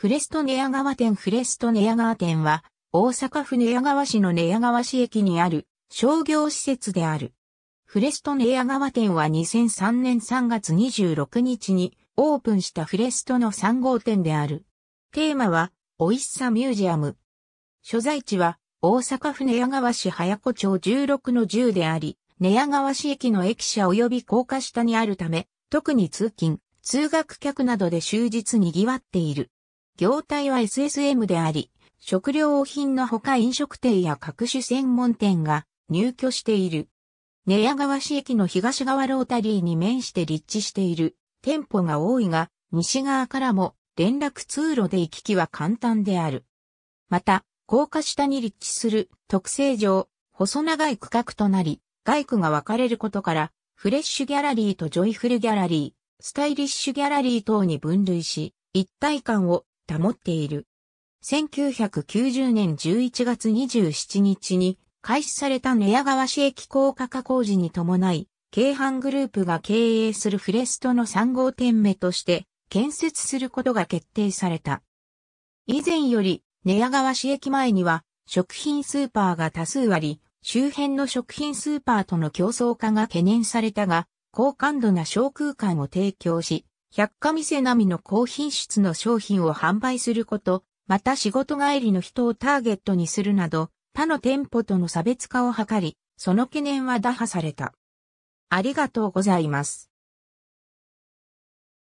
フレストネア川店フレストネア川店は、大阪府ネア川市のネア川市駅にある商業施設である。フレストネア川店は2003年3月26日にオープンしたフレストの3号店である。テーマは、美味しさミュージアム。所在地は、大阪府ネア川市早子町16の10であり、ネア川市駅の駅舎及び高架下にあるため、特に通勤、通学客などで終日賑わっている。業態は SSM であり、食料品のほか飲食店や各種専門店が入居している。寝屋川市駅の東側ロータリーに面して立地している店舗が多いが、西側からも連絡通路で行き来は簡単である。また、高架下に立地する特性上、細長い区画となり、外区が分かれることから、フレッシュギャラリーとジョイフルギャラリー、スタイリッシュギャラリー等に分類し、一体感を保っている。1990年11月27日に開始された寝屋川市駅高架化工事に伴い、京阪グループが経営するフレストの3号店目として建設することが決定された。以前より寝屋川市駅前には食品スーパーが多数あり、周辺の食品スーパーとの競争化が懸念されたが、高感度な小空間を提供し、百貨店並みの高品質の商品を販売すること、また仕事帰りの人をターゲットにするなど、他の店舗との差別化を図り、その懸念は打破された。ありがとうございます。